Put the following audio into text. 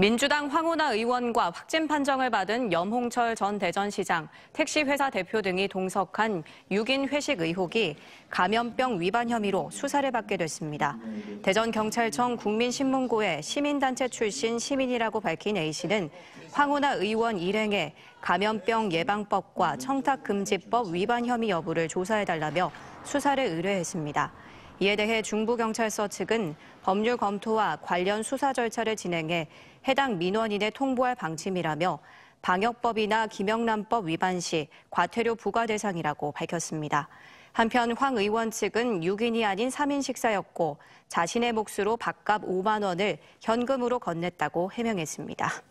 민주당 황운하 의원과 확진 판정을 받은 염홍철 전 대전시장, 택시회사 대표 등이 동석한 6인 회식 의혹이 감염병 위반 혐의로 수사를 받게 됐습니다. 대전경찰청 국민신문고에 시민단체 출신 시민이라고 밝힌 A씨는 황운하 의원 일행에 감염병 예방법과 청탁금지법 위반 혐의 여부를 조사해달라며 수사를 의뢰했습니다. 이에 대해 중부경찰서 측은 법률 검토와 관련 수사 절차를 진행해 해당 민원인에 통보할 방침이라며 방역법이나 김영란법 위반 시 과태료 부과 대상이라고 밝혔습니다. 한편 황 의원 측은 6인이 아닌 3인 식사였고 자신의 몫으로 밥값 5만 원을 현금으로 건넸다고 해명했습니다.